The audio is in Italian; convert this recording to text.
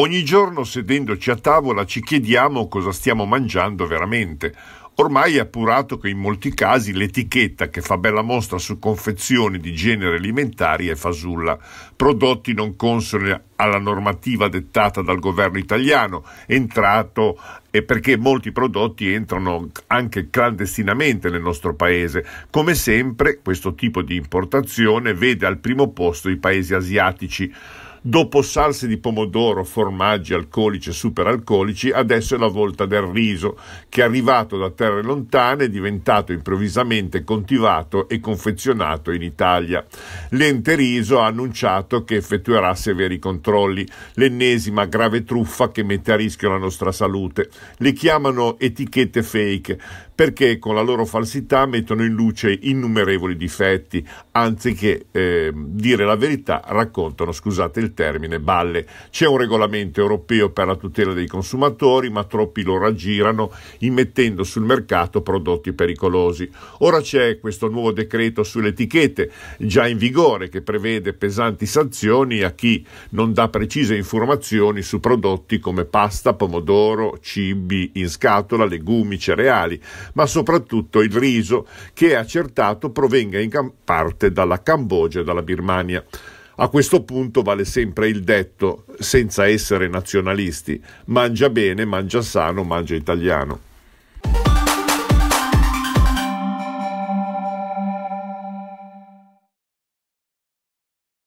Ogni giorno sedendoci a tavola ci chiediamo cosa stiamo mangiando veramente. Ormai è appurato che in molti casi l'etichetta che fa bella mostra su confezioni di genere alimentari è fasulla, prodotti non consoni alla normativa dettata dal governo italiano, entrato e perché molti prodotti entrano anche clandestinamente nel nostro paese. Come sempre, questo tipo di importazione vede al primo posto i paesi asiatici Dopo salse di pomodoro, formaggi alcolici e superalcolici, adesso è la volta del riso, che arrivato da terre lontane è diventato improvvisamente coltivato e confezionato in Italia. L'ente riso ha annunciato che effettuerà severi controlli, l'ennesima grave truffa che mette a rischio la nostra salute. Le chiamano etichette fake perché con la loro falsità mettono in luce innumerevoli difetti, anziché eh, dire la verità raccontano, scusate il il termine balle. C'è un regolamento europeo per la tutela dei consumatori, ma troppi lo raggirano immettendo sul mercato prodotti pericolosi. Ora c'è questo nuovo decreto sulle etichette, già in vigore, che prevede pesanti sanzioni a chi non dà precise informazioni su prodotti come pasta, pomodoro, cibi in scatola, legumi, cereali, ma soprattutto il riso, che è accertato provenga in gran parte dalla Cambogia e dalla Birmania. A questo punto vale sempre il detto, senza essere nazionalisti, mangia bene, mangia sano, mangia italiano.